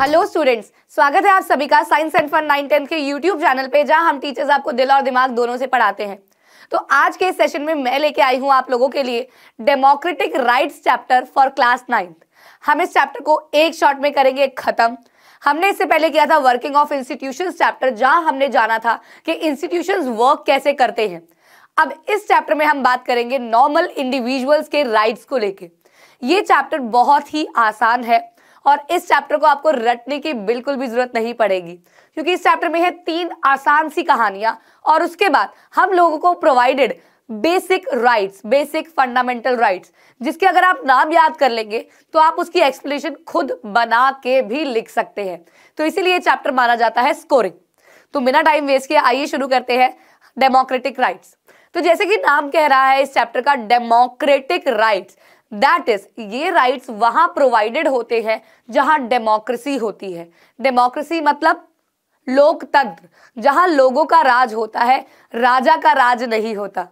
Hello students स्वागत है आप सभी का science and fun nine tenth के यूट्यूब चैनल पे जहां हम टीचर्स आपको दिल और दिमाग दोनों से पढ़ाते हैं तो आज के सेशन में मैं लेके आई हूं आप लोगों के लिए democratic rights chapter for class ninth हम इस चैप्टर को एक शॉट में करेंगे खत्म हमने इससे पहले किया था वर्किंग ऑफ इंस्टीट्यूशन चैप्टर जहां हमने जाना था कि इंस्टीट्यूशन वर्क कैसे करते हैं अब इस चैप्टर में हम बात करेंगे नॉर्मल इंडिविजुअल्स के राइट्स को लेके ये चैप्टर बहुत ही आसान है और इस चैप्टर को आपको रटने की बिल्कुल भी जरूरत नहीं पड़ेगी क्योंकि इस चैप्टर में है तीन आसान सी कहानियां और उसके बाद हम लोगों को provided basic rights basic fundamental rights जिसके अगर आप नाम याद कर लेंगे तो आप उसकी एक्सप्लेनेशन खुद बना के भी लिख सकते हैं तो इसीलिए चैप्टर माना जाता है स्कोरिंग तो बिना टाइम वेस्ट किए आइए शुरू करते हैं डेमोक्रेटिक राइट्स तो जैसे कि नाम कह रहा है इस चैप्टर का डेमोक्रेटिक राइट्स दैट इज ये राइट्स वहां प्रोवाइडेड होते हैं जहां डेमोक्रेसी होती है डेमोक्रेसी मतलब लोकतंत्र जहां लोगों का राज होता है राजा का राज नहीं होता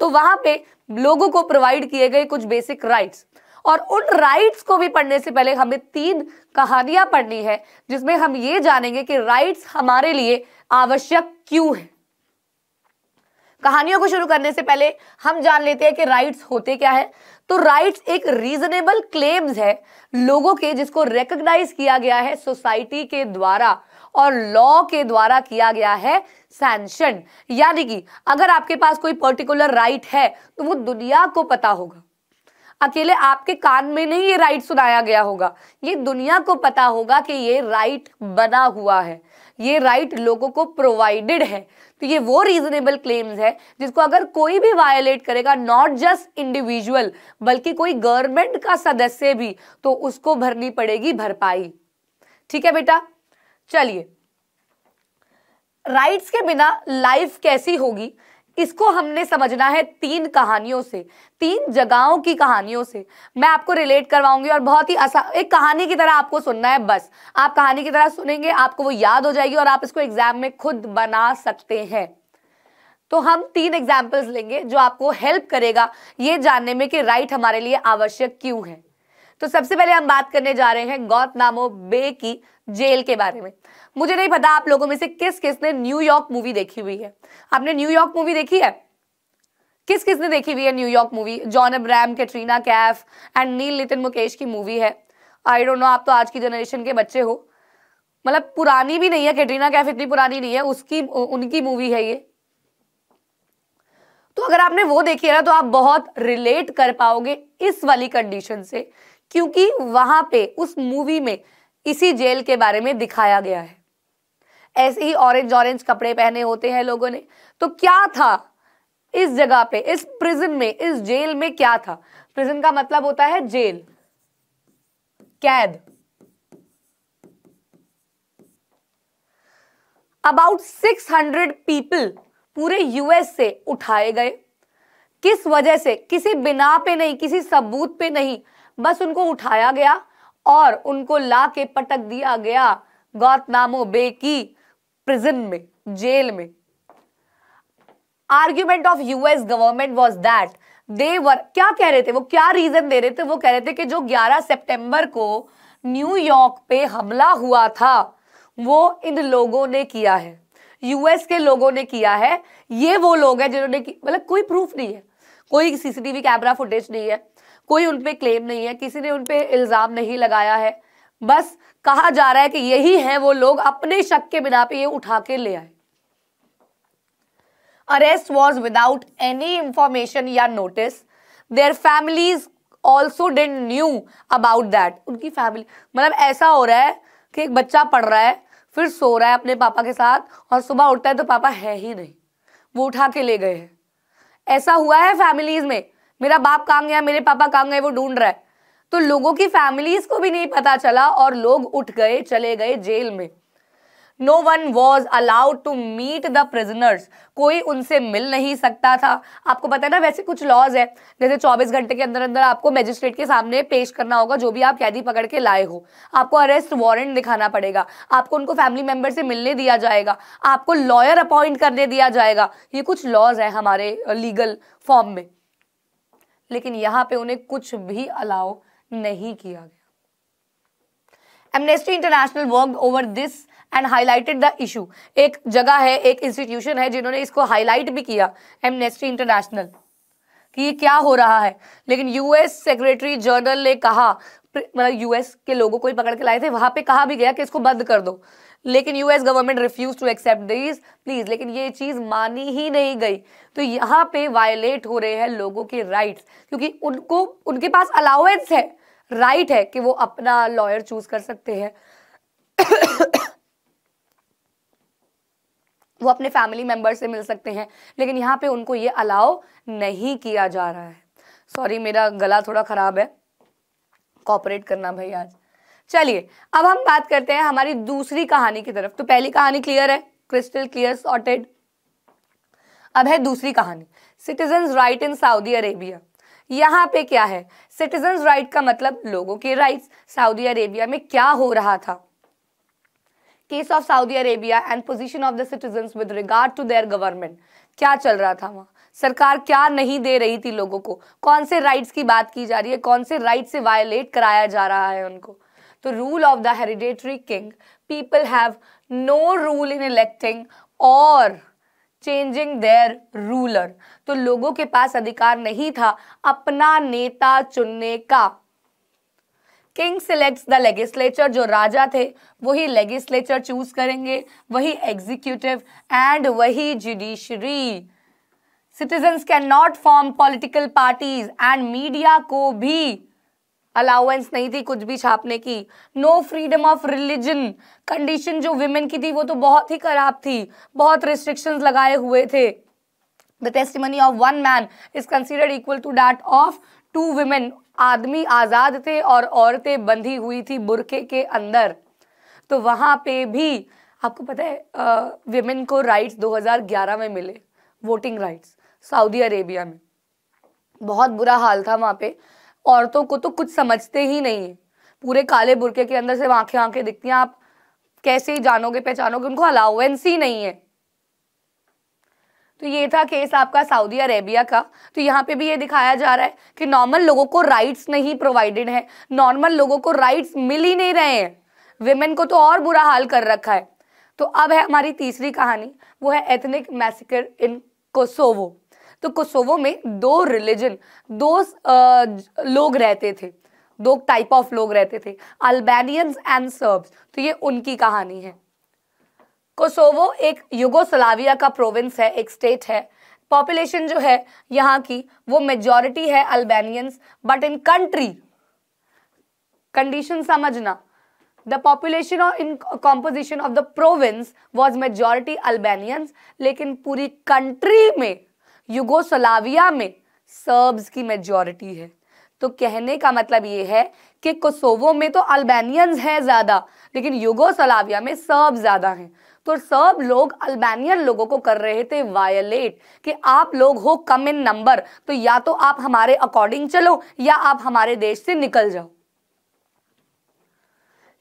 तो वहां पे लोगों को प्रोवाइड किए गए कुछ बेसिक राइट्स और उन राइट्स को भी पढ़ने से पहले हमें तीन कहानियां पढ़नी है जिसमें हम ये जानेंगे कि राइट्स हमारे लिए आवश्यक क्यों है कहानियों को शुरू करने से पहले हम जान लेते हैं कि राइट्स होते क्या है तो राइट्स एक रीजनेबल क्लेम्स है लोगों के जिसको रिकग्नाइज किया गया है सोसाइटी के द्वारा और लॉ के द्वारा किया गया है सैंक्शन यानी कि अगर आपके पास कोई पर्टिकुलर राइट है तो वो दुनिया को पता होगा अकेले आपके कान में नहीं ये राइट सुनाया गया होगा ये दुनिया को पता होगा कि ये राइट बना हुआ है ये राइट लोगों को प्रोवाइडेड है तो ये वो रीजनेबल क्लेम्स है जिसको अगर कोई भी वायोलेट करेगा नॉट जस्ट इंडिविजुअल बल्कि कोई गवर्नमेंट का सदस्य भी तो उसको भरनी पड़ेगी भरपाई ठीक है बेटा चलिए राइट्स के बिना लाइफ कैसी होगी इसको हमने समझना है तीन कहानियों से तीन जगहों की कहानियों से मैं आपको रिलेट करवाऊंगी और बहुत ही आसान एक कहानी की तरह आपको सुनना है बस आप कहानी की तरह सुनेंगे आपको वो याद हो जाएगी और आप इसको एग्जाम में खुद बना सकते हैं तो हम तीन एग्जाम्पल्स लेंगे जो आपको हेल्प करेगा ये जानने में कि राइट हमारे लिए आवश्यक क्यों है तो सबसे पहले हम बात करने जा रहे हैं गौत नामो बे की जेल के बारे में मुझे नहीं पता आप लोगों में से किस किस ने न्यूयॉर्क मूवी देखी हुई है आपने न्यूयॉर्क मूवी देखी है किस किस ने देखी हुई है New York movie John Abraham Katrina Kaif and Neil Nitin Mukesh की मूवी है आई डोंट नो आप तो आज की जनरेशन के बच्चे हो मतलब पुरानी भी नहीं है कैटरीना कैफ इतनी पुरानी नहीं है उसकी उनकी मूवी है ये तो अगर आपने वो देखी है ना तो आप बहुत रिलेट कर पाओगे इस वाली कंडीशन से क्योंकि वहां पे उस मूवी में इसी जेल के बारे में दिखाया गया है ऐसे ही ऑरेंज ऑरेंज कपड़े पहने होते हैं लोगों ने तो क्या था इस जगह पे इस प्रिजन में इस जेल में क्या था प्रिजन का मतलब होता है जेल कैद अबाउट 600 पीपल पूरे यूएस से उठाए गए किस वजह से किसी बिना पे नहीं किसी सबूत पे नहीं बस उनको उठाया गया और उनको ला के पटक दिया गया गौतनामो बे की प्रिजन में जेल में argument of US government was that they were क्या कह रहे थे वो क्या रीजन दे रहे थे वो कह रहे थे कि जो 11 सितंबर को न्यूयॉर्क पे हमला हुआ था वो इन लोगों ने किया है यूएस के लोगों ने किया है ये वो लोग हैं जिन्होंने मतलब कोई प्रूफ नहीं है कोई सीसीटीवी कैमरा फुटेज नहीं है कोई उन पर क्लेम नहीं है किसी ने उन पर इल्ज़ाम नहीं लगाया है बस कहा जा रहा है कि यही है वो लोग अपने शक के बिना पे ये उठा के ले आए arrest was without any information या notice their families also didn't knew about that उनकी फैमिली मतलब ऐसा हो रहा है कि एक बच्चा पढ़ रहा है फिर सो रहा है अपने पापा के साथ और सुबह उठता है तो पापा है ही नहीं वो उठा के ले गए हैं ऐसा हुआ है फैमिलीज में मेरा बाप कहाँ गया मेरे पापा कहाँ गए वो ढूंढ रहा है तो लोगों की फैमिलीज को भी नहीं पता चला और लोग उठ गए चले गए जेल में no one was allowed to meet the prisoners कोई उनसे मिल नहीं सकता था आपको पता है ना वैसे कुछ लॉज है जैसे 24 घंटे के अंदर अंदर आपको मैजिस्ट्रेट के सामने पेश करना होगा जो भी आप कैदी पकड़ के लाए हो आपको अरेस्ट वारंट दिखाना पड़ेगा आपको उनको फैमिली मेंबर से मिलने दिया जाएगा आपको लॉयर अपॉइंट करने दिया जाएगा ये कुछ लॉज है हमारे लीगल फॉर्म में लेकिन यहां पे उन्हें कुछ भी अलाउ नहीं किया गया Amnesty International work over this and highlighted the issue एक जगह है एक इंस्टीट्यूशन है जिन्होंने इसको हाईलाइट भी किया एमनेस्टी इंटरनेशनल कि ये क्या हो रहा है लेकिन यूएस सेक्रेटरी जनरल ने कहा मतलब यूएस के लोगों को ही पकड़ के लाए थे वहां पे कहा भी गया कि इसको बंद कर दो लेकिन US government refuse to accept these pleas लेकिन ये चीज मानी ही नहीं गई तो यहाँ पे वायलेट हो रहे हैं लोगों के राइट्स क्योंकि उनको उनके पास अलाउेंस है राइट right है कि वो अपना लॉयर चूज कर सकते हैं वो अपने फैमिली मेंबर से मिल सकते हैं लेकिन यहाँ पे उनको ये अलाउ नहीं किया जा रहा है सॉरी मेरा गला थोड़ा ख़राब है कॉपरेट करना भाई आज चलिए अब हम बात करते हैं हमारी दूसरी कहानी की तरफ तो पहली कहानी क्लियर है क्रिस्टल क्लियर सॉर्टेड अब है दूसरी कहानी citizen right in Saudi Arabia यहाँ पे क्या है सिटीजन राइट का मतलब लोगों के राइट्स सऊदी अरेबिया में क्या हो रहा था case of Saudi Arabia and position of the citizen with regard to their government क्या चल रहा था वहां सरकार क्या नहीं दे रही थी लोगों को कौन से राइट्स की बात की जा रही है कौन से राइट से वायलेट कराया जा रहा है उनको the rule of the hereditary king people have no rule in electing और चेंजिंग देयर रूलर तो लोगों के पास अधिकार नहीं था अपना नेता चुनने का किंग सिलेक्ट द लेगिस्लेचर जो राजा थे वही लेगिस्लेचर चूज करेंगे वही एग्जीक्यूटिव एंड वही judiciary citizens can not form political parties and media को भी अलाउंस नहीं थी कुछ भी छापने की no freedom of religion condition जो वुमेन की थी वो तो बहुत ही खराब थी बहुत रिस्ट्रिक्शन लगाए हुए थे the testimony of one man is considered equal to that of two women आदमी आज़ाद थे और औरतें बंधी हुई थी बुरके के अंदर तो वहां पे भी आपको पता है वेमेन को राइट्स 2011 में मिले वोटिंग राइट्स सऊदी अरेबिया में बहुत बुरा हाल था वहां पे औरतों को तो कुछ समझते ही नहीं है पूरे काले बुरके के अंदर से आंखें आंखें दिखती हैं आप कैसे ही जानोगे पहचानोगे उनको अलाउेंस ही नहीं है तो ये था केस आपका सऊदी अरेबिया का तो यहाँ पे भी ये दिखाया जा रहा है कि नॉर्मल लोगों को राइट्स नहीं प्रोवाइडेड है नॉर्मल लोगों को राइट्स मिल ही नहीं रहे हैं वेमेन को तो और बुरा हाल कर रखा है तो अब है हमारी तीसरी कहानी वो है एथनिक मैसिकर इन कोसोवो तो कोसोवो में दो रिलीजन दो आ, लोग रहते थे दो टाइप ऑफ लोग रहते थे अल्बेनियंस एंड सर्ब्स तो ये उनकी कहानी है कोसोवो एक युगोसलाविया का प्रोविंस है एक स्टेट है पॉपुलेशन जो है यहाँ की वो मेजॉरिटी है Albanians but in country condition समझना द पॉपुलेशन और in composition of the province was majority Albanians लेकिन पूरी कंट्री में युगोसलाविया में सर्ब्स की मेजोरिटी है तो कहने का मतलब ये है कि कोसोवो में तो अल्बेनियंस हैं ज़्यादा लेकिन युगोसलाविया में सर्ब ज़्यादा हैं तो सर्ब लोग अल्बानियन लोगों को कर रहे थे वायलेट कि आप लोग हो कम इन नंबर तो या तो आप हमारे अकॉर्डिंग चलो या आप हमारे देश से निकल जाओ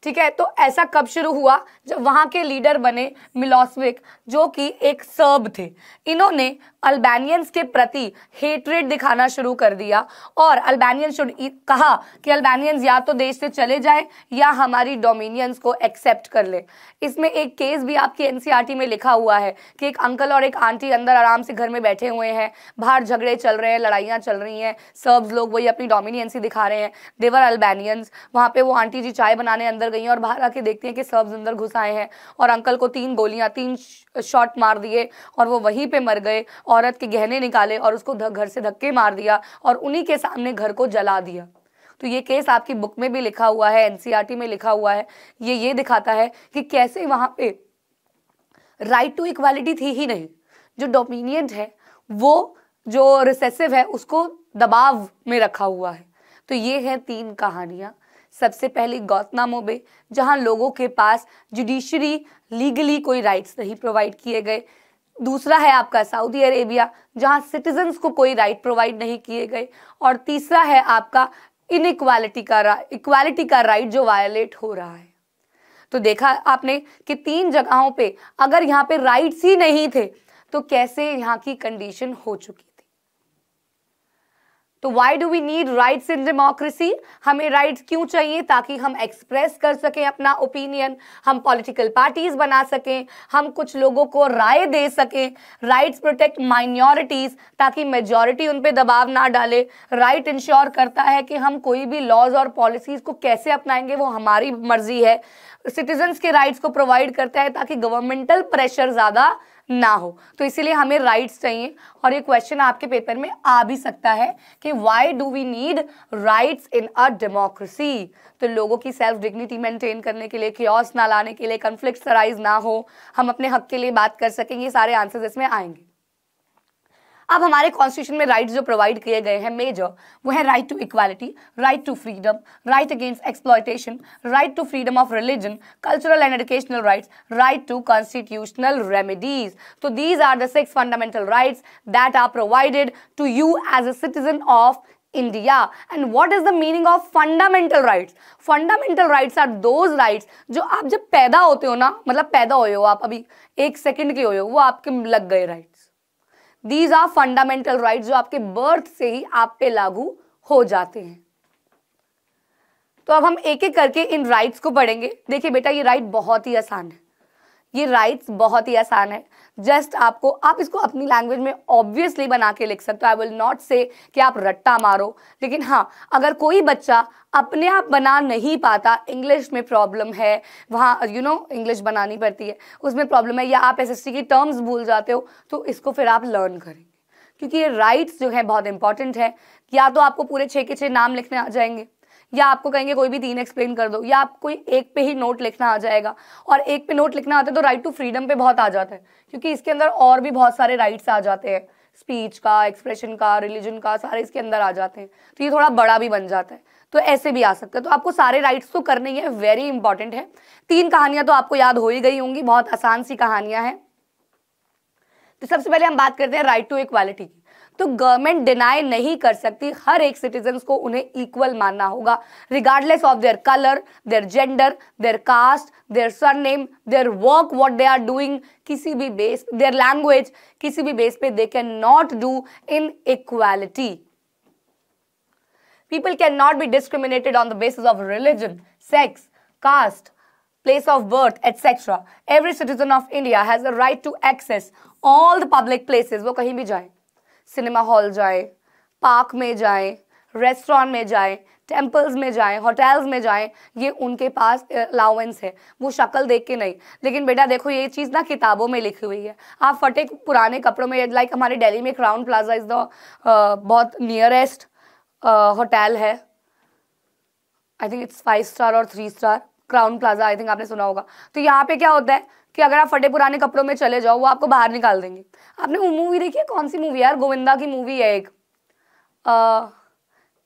ठीक है तो ऐसा कब शुरू हुआ जब वहां के लीडर बने मिलोसविक जो कि एक सर्ब थे इन्होंने अल्बानियंस के प्रति हेटरेट दिखाना शुरू कर दिया और अल्बानियन शुड कहा कि अल्बानियंस या तो देश से चले जाए या हमारी डोमिनियंस को एक्सेप्ट कर ले इसमें एक केस भी आपकी एनसीईआरटी e में लिखा हुआ है कि एक अंकल और एक आंटी अंदर आराम से घर में बैठे हुए हैं बाहर झगड़े चल रहे हैं लड़ाइयाँ चल रही हैं सर्ब्स लोग वही अपनी ही दिखा रहे हैं देवर अल्बानियंस वहाँ पे वो आंटी जी चाय बनाने अंदर निकल गई हैं और बाहर आके देखती हैं कि सब अंदर घुस आए हैं और अंकल को तीन गोलियां तीन शॉट मार दिए और वो वहीं पे मर गए औरत के गहने निकाले और उसको घर से धक्के मार दिया और उन्हीं के सामने घर को जला दिया तो ये केस आपकी बुक में भी लिखा हुआ है एनसीआरटी में लिखा हुआ है ये ये दिखाता है कि कैसे वहां पे राइट टू इक्वालिटी थी ही नहीं जो डोमिनियंट है वो जो रिसेसिव है उसको दबाव में रखा हुआ है तो ये है तीन कहानियां सबसे पहले गौतनामो में जहां लोगों के पास जुडिशरी लीगली कोई राइट्स नहीं प्रोवाइड किए गए दूसरा है आपका सऊदी अरेबिया जहां सिटीजन्स को कोई राइट प्रोवाइड नहीं किए गए और तीसरा है आपका इनइक्वालिटी का इक्वालिटी का राइट जो वायलेट हो रहा है तो देखा आपने कि तीन जगहों पे अगर यहाँ पे राइट्स ही नहीं थे तो कैसे यहाँ की कंडीशन हो चुकी तो why do we need rights in democracy हमें राइट्स क्यों चाहिए ताकि हम एक्सप्रेस कर सकें अपना ओपिनियन हम पॉलिटिकल पार्टीज बना सकें हम कुछ लोगों को राय दे सकें राइट्स प्रोटेक्ट माइनॉरिटीज ताकि मेजॉरिटी उन पर दबाव ना डाले राइट right इंश्योर करता है कि हम कोई भी लॉज और पॉलिसीज को कैसे अपनाएंगे वो हमारी मर्जी है सिटीजन्स के राइट्स को प्रोवाइड करता है ताकि गवर्नमेंटल प्रेशर ज़्यादा ना हो तो इसीलिए हमें राइट्स चाहिए और ये क्वेश्चन आपके पेपर में आ भी सकता है कि why do we need rights in a democracy तो लोगों की सेल्फ डिग्निटी मेंटेन करने के लिए क्योस ना लाने के लिए कन्फ्लिक्ट सराइज ना हो हम अपने हक के लिए बात कर सकें ये सारे आंसर्स इसमें आएंगे अब हमारे कॉन्स्टिट्यूशन में राइट्स जो प्रोवाइड किए गए हैं मेजर वो है right to equality right to freedom right against exploitation right to freedom of religion cultural and educational rights right to constitutional remedies तो these are the six fundamental rights that are provided to you as a citizen of India and what is the meaning of fundamental rights? Fundamental rights are those rights जो आप जब पैदा होते हो ना मतलब पैदा हुए हो आप अभी एक सेकेंड के हुए हो वो आपके लग गए rights these are fundamental right जो आपके बर्थ से ही आप पे लागू हो जाते हैं तो अब हम एक एक करके इन राइट्स को पढ़ेंगे देखिए बेटा ये राइट बहुत ही आसान है ये राइट्स बहुत ही आसान है जस्ट आपको आप इसको अपनी लैंग्वेज में ऑब्वियसली बना के लिख सकते हो आई विल नॉट से कि आप रट्टा मारो लेकिन हाँ अगर कोई बच्चा अपने आप बना नहीं पाता इंग्लिश में प्रॉब्लम है वहाँ यू नो इंग्लिश बनानी पड़ती है उसमें प्रॉब्लम है या आप एस की टर्म्स भूल जाते हो तो इसको फिर आप लर्न करेंगे क्योंकि ये राइट्स जो है बहुत इंपॉर्टेंट है या तो आपको पूरे छः के छः नाम लिखने आ जाएंगे या आपको कहेंगे कोई भी तीन एक्सप्लेन कर दो या आपको एक पे ही नोट लिखना आ जाएगा और एक पे नोट लिखना आता है तो राइट टू फ्रीडम पे बहुत आ जाता है क्योंकि इसके अंदर और भी बहुत सारे राइट्स आ जाते हैं स्पीच का एक्सप्रेशन का रिलीजन का सारे इसके अंदर आ जाते हैं तो ये थोड़ा बड़ा भी बन जाता है तो ऐसे भी आ सकता है तो आपको सारे राइट्स तो करने ही है वेरी इंपॉर्टेंट है तीन कहानियां तो आपको याद हो ही गई होंगी बहुत आसान सी कहानियां हैं तो सबसे पहले हम बात करते हैं राइट टू इक्वालिटी की तो गवर्नमेंट डिनाई नहीं कर सकती हर एक सिटीजन को उन्हें इक्वल मानना होगा regardless of their colour their gender their caste their surname their work what they are doing किसी भी बेस देयर लैंग्वेज किसी भी बेस पे they can not do inequality people can not be discriminated on the basis of religion sex caste place of birth etc every citizen of india has a right to access all the public places wo kahin bhi jaye cinema hall जाएं park में जाएं restaurant में जाएं temples में जाएं hotels में जाएं ये उनके पास अलाउंस है वो शक्ल देख के नहीं लेकिन बेटा देखो ये चीज़ ना किताबों में लिखी हुई है आप फटे पुराने कपड़ों में लाइक हमारे दिल्ली में क्राउन प्लाजा इज़ द बहुत नियरेस्ट होटल है I think it's five star और three star Crowne Plaza I think आपने सुना होगा तो यहाँ पे क्या होता है कि अगर आप फटे पुराने कपड़ों में चले जाओ वो आपको बाहर निकाल देंगे आपने वो मूवी देखी है कौन सी मूवी यार गोविंदा की मूवी है एक आ,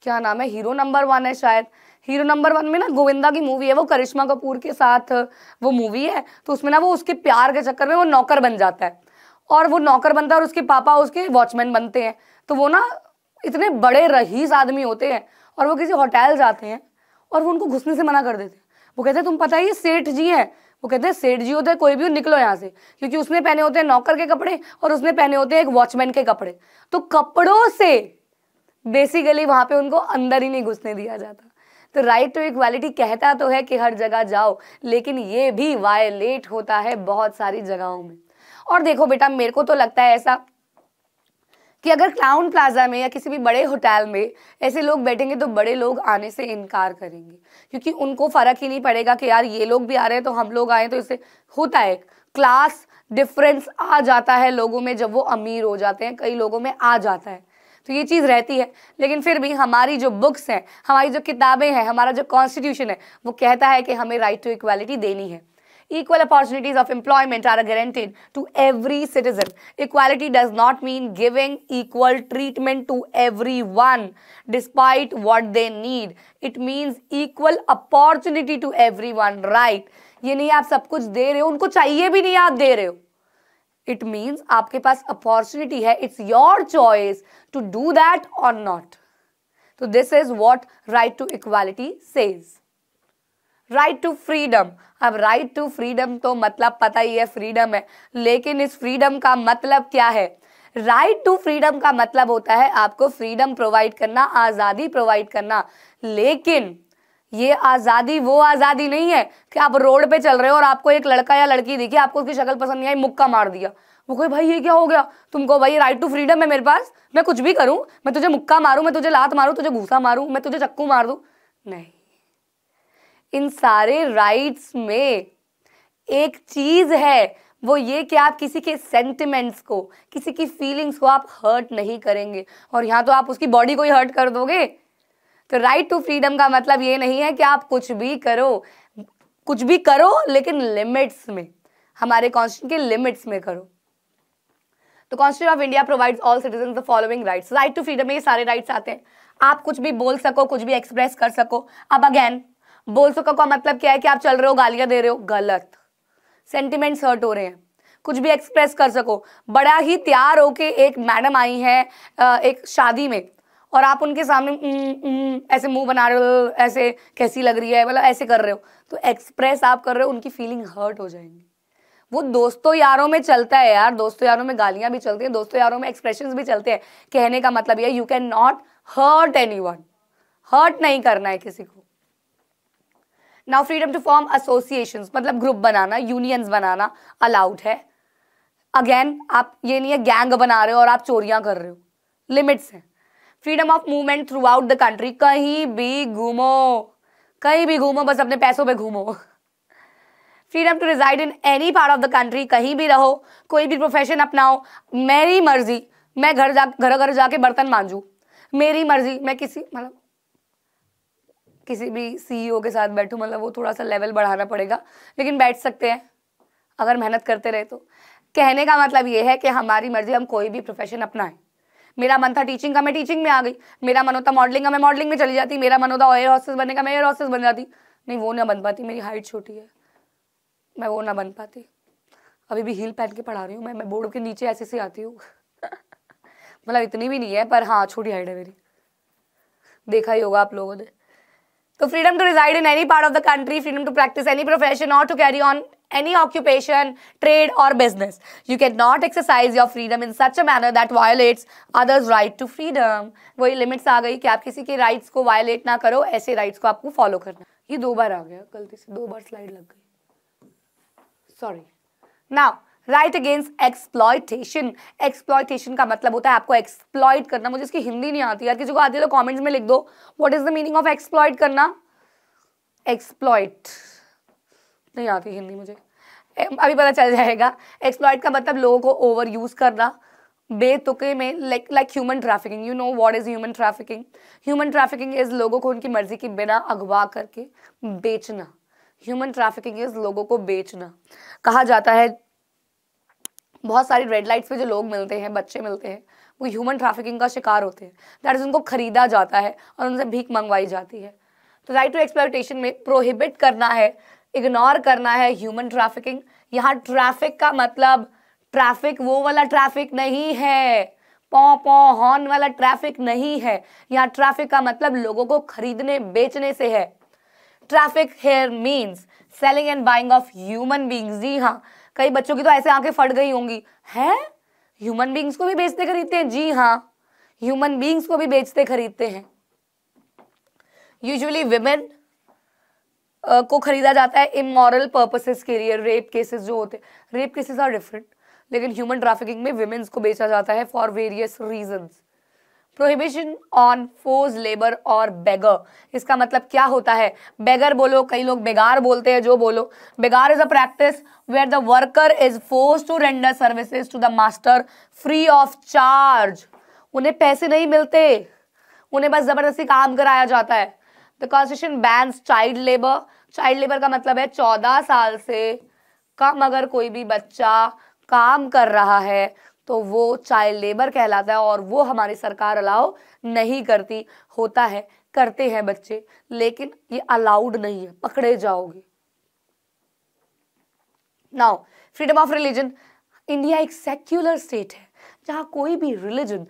क्या नाम है हीरो नंबर वन है शायद हीरो नंबर वन में ना गोविंदा की मूवी है वो करिश्मा कपूर के साथ वो मूवी है तो उसमें ना वो उसके प्यार के चक्कर में वो नौकर बन जाता है और वो नौकर बनता है और उसके पापा उसके वॉचमैन बनते हैं तो वो ना इतने बड़े रहीस आदमी होते हैं और वो किसी होटल जाते हैं और वो उनको घुसने से मना कर देते हैं वो कहते हैं तुम पता ही सेठ जी हैं वो कहते हैं सेठ जी होते हैं कोई भी हो निकलो यहाँ से क्योंकि उसने पहने होते हैं नौकर के कपड़े और उसने पहने होते हैं एक वॉचमैन के कपड़े तो कपड़ों से बेसिकली वहाँ पे उनको अंदर ही नहीं घुसने दिया जाता तो राइट टू इक्वालिटी कहता तो है कि हर जगह जाओ लेकिन ये भी वायलेट होता है बहुत सारी जगहों में और देखो बेटा मेरे को तो लगता है ऐसा कि अगर क्लाउन प्लाजा में या किसी भी बड़े होटल में ऐसे लोग बैठेंगे तो बड़े लोग आने से इनकार करेंगे क्योंकि उनको फ़र्क ही नहीं पड़ेगा कि यार ये लोग भी आ रहे हैं तो हम लोग आए तो इससे होता है क्लास डिफरेंस आ जाता है लोगों में जब वो अमीर हो जाते हैं कई लोगों में आ जाता है तो ये चीज़ रहती है लेकिन फिर भी हमारी जो बुक्स हैं हमारी जो किताबें हैं हमारा जो कॉन्स्टिट्यूशन है वो कहता है कि हमें राइट टू इक्वालिटी देनी है Equal opportunities of employment are guaranteed to every citizen. Equality does not mean giving equal treatment to everyone despite what they need. It means equal opportunity to everyone, right? You नहीं आप सब कुछ दे रहे हो उनको चाहिए भी नहीं आप दे रहे हो इट मीन्स आपके पास अपॉर्चुनिटी है it's your choice to do that और नॉट तो this is what right to equality says right to freedom अब राइट टू फ्रीडम तो मतलब पता ही है फ्रीडम है लेकिन इस फ्रीडम का मतलब क्या है राइट टू फ्रीडम का मतलब होता है आपको फ्रीडम प्रोवाइड करना आज़ादी प्रोवाइड करना लेकिन ये आज़ादी वो आज़ादी नहीं है कि आप रोड पे चल रहे हो और आपको एक लड़का या लड़की दिखी आपको उसकी शक्ल पसंद नहीं आई मुक्का मार दिया वो कोई भाई ये क्या हो गया तुमको भाई राइट टू फ्रीडम है मेरे पास मैं कुछ भी करूं मैं तुझे मुक्का मारूँ मैं तुझे लात मारूँ तुझे घूसा मारूँ मैं तुझे चक्कू मार दू नहीं इन सारे राइट्स में एक चीज है वो ये कि आप किसी के सेंटिमेंट्स को किसी की फीलिंग्स को आप हर्ट नहीं करेंगे और यहाँ तो आप उसकी बॉडी को ही हर्ट कर दोगे तो राइट टू फ्रीडम का मतलब ये नहीं है कि आप कुछ भी करो कुछ भी करो लेकिन लिमिट्स में हमारे कॉन्स्टिट्यूशन के लिमिट्स में करो तो constitution of India provides all citizen the following rights right to freedom में ये सारे राइट्स आते हैं आप कुछ भी बोल सको कुछ भी एक्सप्रेस कर सको अब अगेन बोल सको का मतलब क्या है कि आप चल रहे हो गालियां दे रहे हो गलत सेंटिमेंट्स हर्ट हो रहे हैं कुछ भी एक्सप्रेस कर सको बड़ा ही तैयार होके एक मैडम आई है एक शादी में और आप उनके सामने न, न, ऐसे मुंह बना रहे हो ऐसे कैसी लग रही है मतलब ऐसे कर रहे हो तो एक्सप्रेस आप कर रहे हो उनकी फीलिंग हर्ट हो जाएंगी वो दोस्तों यारों में चलता है यार दोस्तों यारों में गालियां भी चलती हैं दोस्तों यारों में एक्सप्रेशन भी चलते हैं कहने का मतलब ये you can not hurt any hurt नहीं करना है किसी को now freedom to form association मतलब ग्रुप बनाना यूनियंस बनाना अलाउड है अगेन आप ये नहीं है गैंग बना रहे हो और आप चोरियां कर रहे हो लिमिट्स हैं freedom of movement throughout the country कहीं भी घूमो कहीं भी घूमो बस अपने पैसों पे घूमो freedom to reside in any part of the country कहीं भी रहो कोई भी प्रोफेशन अपनाओ मेरी मर्जी मैं घर जा घर घर जाके बर्तन मांजू मेरी मर्जी मैं किसी मतलब किसी भी सीईओ e के साथ बैठू मतलब वो थोड़ा सा लेवल बढ़ाना पड़ेगा लेकिन बैठ सकते हैं अगर मेहनत करते रहे तो कहने का मतलब ये है कि हमारी मर्जी हम कोई भी प्रोफेशन अपनाएं मेरा मन था टीचिंग का मैं टीचिंग में आ गई मेरा मन होता मॉडलिंग का मैं मॉडलिंग में चली जाती मेरा मन होता एयर हॉस्टेस बनने का मैं एयर हॉस्टेस बन जाती नहीं वो ना बन पाती मेरी हाइट छोटी है मैं वो ना बन पाती अभी भी हील पहन के पढ़ा रही हूँ मैं मैं बोर्ड के नीचे ऐसे से आती हूँ मतलब इतनी भी नहीं है पर हाँ छोटी हाइट है मेरी देखा ही होगा आप लोगों ने तो freedom to reside in any part of the country freedom to practice any profession और to carry on any occupation, trade, or business. You cannot exercise your freedom in such a manner that violates others' right to freedom. वही limits आ गई कि आप किसी के rights को violate ना करो ऐसे rights को आपको follow करना ये दो बार आ गया गलती से दो बार slide लग गई Sorry. Now, right against exploitation exploitation का मतलब होता है आपको एक्सप्लॉयट करना मुझे इसकी हिंदी नहीं आती यार किसी को आती है तो कमेंट्स में लिख दो what is the meaning of exploit करना एक्सप्लॉयट नहीं आती हिंदी मुझे अभी पता चल जाएगा एक्सप्लॉयट का मतलब लोगों को ओवर यूज़ करना बेतुके में like like human trafficking you know what is human trafficking human trafficking is लोगों को उनकी मर्ज़ी के बिना अगवा करके बेचना ह्यूमन ट्रैफिकिंग इज़ लोगों को बेचना कहा जाता है बहुत सारी रेड लाइट्स पे जो लोग मिलते हैं बच्चे मिलते हैं वो ह्यूमन ट्रैफिकिंग का शिकार होते हैं दैट इज़ उनको खरीदा जाता है और उनसे भीख मंगवाई जाती है तो राइट टू एक्सप्लाइटेशन में प्रोहिबिट करना है इग्नोर करना है ह्यूमन ट्रैफिकिंग यहाँ ट्रैफिक का मतलब ट्रैफिक वो वाला ट्रैफिक नहीं है पौ पौ हॉर्न वाला ट्रैफिक नहीं है यहाँ ट्रैफिक का मतलब लोगों को खरीदने बेचने से है traffic here means selling and buying of human beings जी हाँ कई बच्चों की तो ऐसे आंखें फट गई होंगी हैं ह्यूमन बींग्स को भी बेचते खरीदते हैं जी हाँ ह्यूमन बींग्स को भी बेचते खरीदते हैं यूजली वेमेन को खरीदा जाता है इमोरल पर्पसेस के लिए रेप केसेस जो होते हैं रेप केसेस आर डिफरेंट लेकिन ह्यूमन ट्रैफिकिंग में वुमेन्स को बेचा जाता है for various reasons prohibition on force labour और बेगर इसका मतलब क्या होता है बेगर बोलो कई लोग बेगार बोलते हैं जो बोलो begar is a practice where the worker is force to render services to the master free of charge उन्हें पैसे नहीं मिलते उन्हें बस जबरदस्ती काम कराया जाता है the constitution ban child labour child labour का मतलब है चौदह साल से कम अगर कोई भी बच्चा काम कर रहा है तो वो चाइल्ड लेबर कहलाता है और वो हमारी सरकार अलाउ नहीं करती होता है करते हैं बच्चे लेकिन ये अलाउड नहीं है पकड़े जाओगे now freedom of religion India एक सेक्युलर स्टेट है जहां कोई भी रिलीजन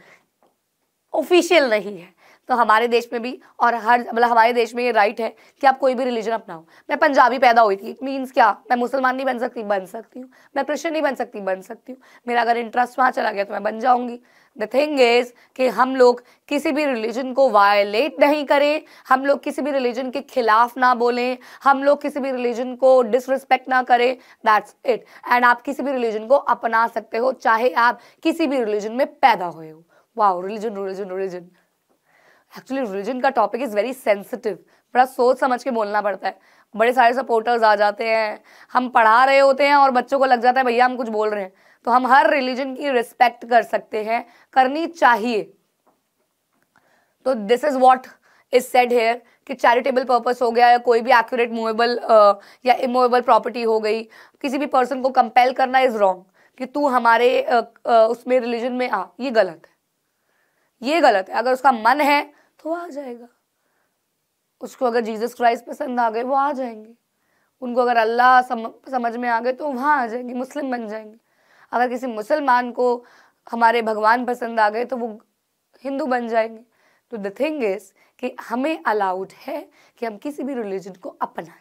ऑफिशियल नहीं है तो हमारे देश में भी और हर मतलब हमारे देश में ये राइट है कि आप कोई भी रिलीजन अपनाओ मैं पंजाबी पैदा हुई थी इट मीन्स क्या मैं मुसलमान नहीं बन सकती बन सकती हूँ मैं क्रिश्चन नहीं बन सकती बन सकती हूँ मेरा अगर इंटरेस्ट वहाँ चला गया तो मैं बन जाऊँगी द थिंग इज कि हम लोग किसी भी रिलीजन को वायलेट नहीं करें हम लोग किसी भी रिलीजन के खिलाफ ना बोलें हम लोग किसी भी रिलीजन को डिसरिस्पेक्ट ना करें दैट्स इट एंड आप किसी भी रिलीजन को अपना सकते हो चाहे आप किसी भी रिलीजन में पैदा हुए हो वाह religion religion religion actually religion का टॉपिक इज़ वेरी सेंसिटिव बड़ा सोच समझ के बोलना पड़ता है बड़े सारे सपोर्टर्स आ जाते हैं हम पढ़ा रहे होते हैं और बच्चों को लग जाता है भैया हम कुछ बोल रहे हैं तो हम हर रिलीजन की रिस्पेक्ट कर सकते हैं करनी चाहिए तो this is what is said here कि चैरिटेबल पर्पस हो गया या कोई भी एक्यूरेट मूवेबल या इमूवेबल प्रॉपर्टी हो गई किसी भी पर्सन को कंपेल करना इज़ रॉन्ग कि तू हमारे उसमें रिलीजन में आ ये गलत है ये गलत है अगर उसका मन है तो आ जाएगा उसको अगर जीसस क्राइस्ट पसंद आ गए वो आ जाएंगे उनको अगर अल्लाह सम, समझ में आ गए तो वहाँ आ जाएंगे मुस्लिम बन जाएंगे अगर किसी मुसलमान को हमारे भगवान पसंद आ गए तो वो हिंदू बन जाएंगे तो द थिंग इज कि हमें अलाउड है कि हम किसी भी रिलीजन को अपनाएं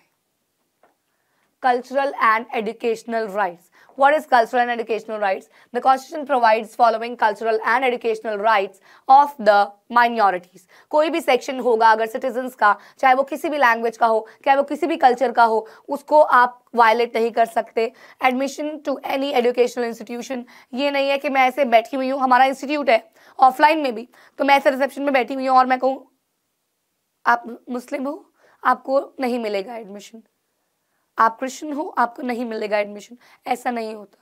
cultural and educational rights What is cultural and educational rights? The constitution provides following cultural and educational rights of the minorities कोई भी सेक्शन होगा अगर सिटीजन्स का चाहे वो किसी भी लैंग्वेज का हो चाहे वो किसी भी कल्चर का हो उसको आप वायलेट नहीं कर सकते admission to any educational institution ये नहीं है कि मैं ऐसे बैठी हुई हूँ हमारा इंस्टीट्यूट है ऑफलाइन में भी तो मैं ऐसे रिसेप्शन में बैठी हुई हूँ और मैं कहूँ आप मुस्लिम हो आपको नहीं मिलेगा एडमिशन आप क्रिश्चियन हो आपको नहीं मिलेगा एडमिशन ऐसा नहीं होता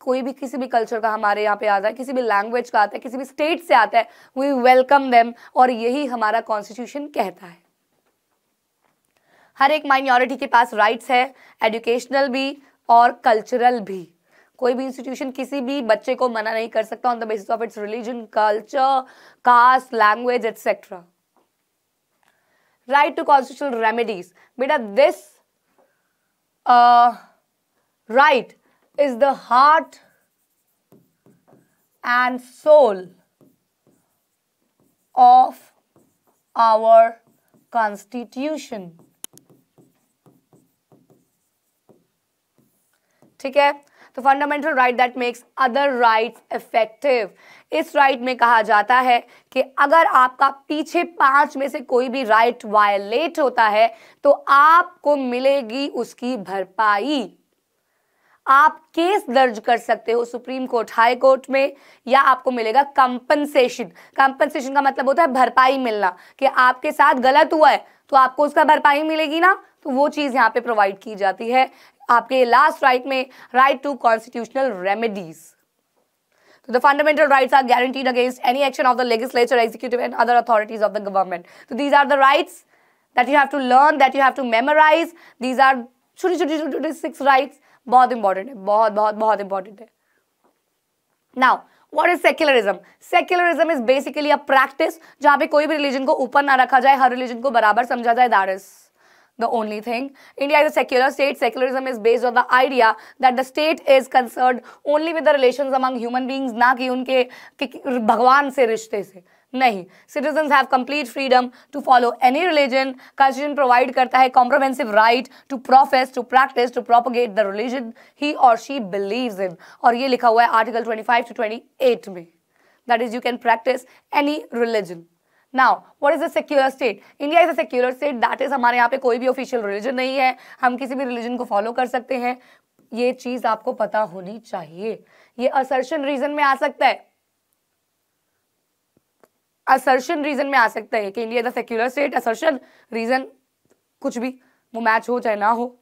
कोई भी किसी भी कल्चर का हमारे यहाँ पे आता है किसी भी लैंग्वेज का आता है किसी भी स्टेट से आता है वी वेलकम देम और यही हमारा कॉन्स्टिट्यूशन कहता है हर एक माइनॉरिटी के पास राइट्स है एजुकेशनल भी और कल्चरल भी कोई भी इंस्टीट्यूशन किसी भी बच्चे को मना नहीं कर सकता on the basis of its religion culture caste language etcetera right to constitutional remedies बेटा this uh, right is the heart and soul of our constitution ठीक है तो fundamental right that makes other rights effective इस right right में कहा जाता है कि अगर आपका पीछे पांच में से कोई भी राइट right वायलेट होता है तो आपको मिलेगी उसकी भरपाई आप केस दर्ज कर सकते हो सुप्रीम कोर्ट हाई कोर्ट में या आपको मिलेगा कंपनसेशन कंपनसेशन का मतलब होता है भरपाई मिलना कि आपके साथ गलत हुआ है तो आपको उसका भरपाई मिलेगी ना तो वो चीज़ यहाँ पे प्रोवाइड की जाती है आपके लास्ट राइट में राइट टू कॉन्स्टिट्यूशनल रेमेडीज तो the fundamental rights are guaranteed against any action of the legislature executive and other authorities of the government तो these are the rights that you have to learn that you have to memorise these are छोटी छोटी छोटी six rights बहुत important है बहुत बहुत बहुत important है now what is secularism secularism is basically a practice जहां पे कोई भी रिलीजन को ऊपर ना रखा जाए हर रिलीजन को बराबर समझा जाए that is the only thing. India is a secular state. Secularism is based on the idea that the state is concerned only with the relations among human beings, ना कि उनके भगवान से रिश्ते से नहीं citizen have complete freedom to follow any religion constitution provide करता है comprehensive right to profess to practice to propagate the religion he और शी बिलीव्स इन और ये लिखा हुआ है आर्टिकल 25 टू 28 में that is you can practice any religion now what is a secular state India is a secular state that is हमारे यहाँ पे कोई भी ऑफिशियल रिलीजन नहीं है हम किसी भी रिलीजन को फॉलो कर सकते हैं ये चीज आपको पता होनी चाहिए ये असर्शन रीजन में आ सकता है असर्शन रीजन में आ सकता है कि India is a secular state assertion reason कुछ भी वो मैच हो चाहे ना हो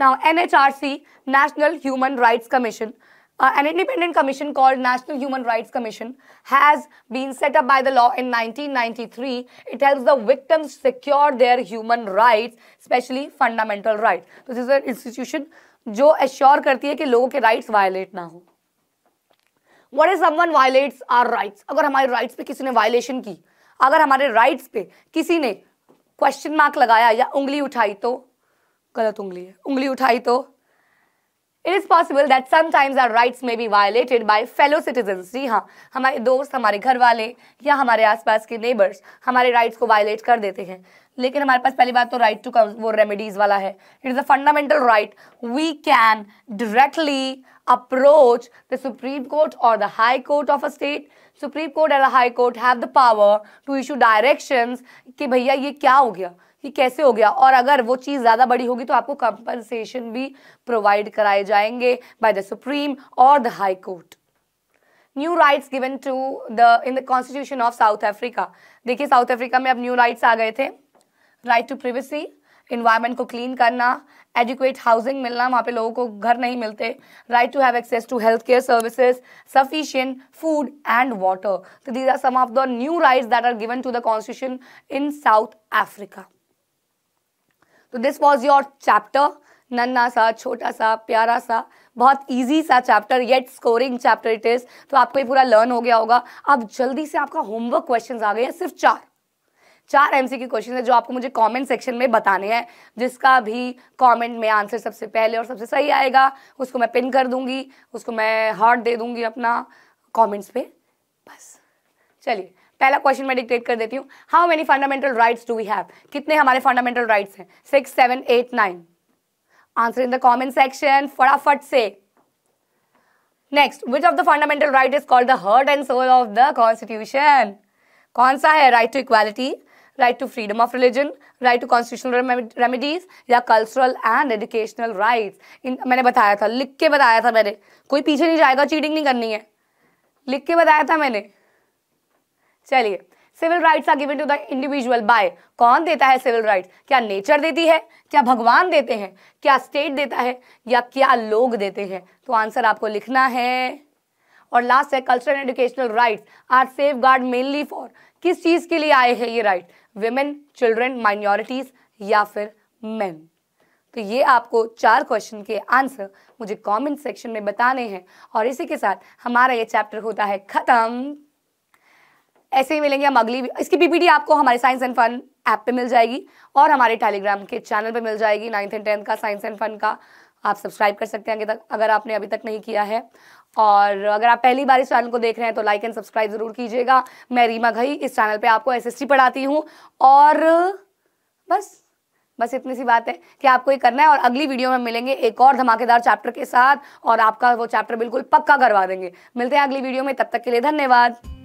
now NHRC national human rights commission Uh, an independent commission called National Human Rights Commission has been set up by the law in 1993. It helps the victims secure their human rights, especially fundamental rights. So this is an institution जो assure करती है कि लोगों के rights violate ना हो what is someone violates are rights अगर हमारे राइट्स पे किसी ने वायलेशन की अगर हमारे राइट्स पे किसी ने क्वेश्चन मार्क लगाया या उंगली उठाई तो गलत उंगली है उंगली उठाई तो it is possible that sometimes are rights में be violated by fellow citizens जी हाँ हमारे दोस्त हमारे घर वाले या हमारे आसपास के नेबर्स हमारे राइट्स को वायलेट कर देते हैं लेकिन हमारे पास पहली बात तो राइट टू वो रेमेडीज वाला है it is a fundamental right we can directly approach the Supreme Court और the high Court of a state Supreme Court and the High Court have the power to issue कि भैया ये क्या हो गया कि कैसे हो गया और अगर वो चीज़ ज़्यादा बड़ी होगी तो आपको कंपनसेशन भी प्रोवाइड कराए जाएंगे बाय द सुप्रीम और the high court new rights given to the in the constitution of South Africa देखिए साउथ अफ्रीका में अब न्यू राइट्स आ गए थे राइट टू प्रिवेसी इन्वायरमेंट को क्लीन करना एजुकेट हाउसिंग मिलना वहाँ पे लोगों को घर नहीं मिलते right to have access to health care services sufficient food and water तो these are some of the new rights that are given to the constitution in South Africa तो दिस वॉज योर चैप्टर नन्ना सा छोटा सा प्यारा सा बहुत easy सा chapter yet scoring chapter it is तो आपको ये पूरा लर्न हो गया होगा अब जल्दी से आपका होमवर्क क्वेश्चंस आ गए हैं सिर्फ चार चार एम के क्वेश्चन है जो आपको मुझे कमेंट सेक्शन में बताने हैं जिसका भी कमेंट में आंसर सबसे पहले और सबसे सही आएगा उसको मैं पिन कर दूंगी उसको मैं हार्ट दे दूंगी अपना कॉमेंट्स पे बस चलिए पहला क्वेश्चन मैं डिक्टेट कर देती हूँ how many fundamental rights do we have कितने हमारे फंडामेंटल राइट्स हैं six seven eight nine answer in the comment section फटाफट से next which of the fundamental right is called the heart and soul of the constitution कौन सा है right to equality right to freedom of religion right to constitutional remedies या cultural and educational rights इन मैंने बताया था लिख के बताया था मैंने कोई पीछे नहीं जाएगा चीटिंग नहीं करनी है लिख के बताया था मैंने चलिए civil rights are given to the individual by कौन देता है सिविल राइट्स क्या नेचर देती है क्या भगवान देते हैं क्या स्टेट देता है या क्या लोग देते हैं तो आंसर आपको लिखना है और लास्ट है cultural and educational rights are safeguard mainly for किस चीज़ के लिए आए हैं ये राइट वेमेन चिल्ड्रेन माइनॉरिटीज या फिर मेन तो ये आपको चार क्वेश्चन के आंसर मुझे कमेंट सेक्शन में बताने हैं और इसी के साथ हमारा ये चैप्टर होता है ख़त्म ऐसे ही मिलेंगे हम अगली इसकी पीपीटी आपको हमारे साइंस एंड फन ऐप पे मिल जाएगी और हमारे टेलीग्राम के चैनल पे मिल जाएगी नाइन्थ एंड टेंथ का साइंस एंड फन का आप सब्सक्राइब कर सकते हैं अगर तक अगर आपने अभी तक नहीं किया है और अगर आप पहली बार इस चैनल को देख रहे हैं तो लाइक एंड सब्सक्राइब ज़रूर कीजिएगा मैं रीमा घई इस चैनल पर आपको एस पढ़ाती हूँ और बस बस इतनी सी बात है कि आपको ये करना है और अगली वीडियो में मिलेंगे एक और धमाकेदार चैप्टर के साथ और आपका वो चैप्टर बिल्कुल पक्का करवा देंगे मिलते हैं अगली वीडियो में तब तक के लिए धन्यवाद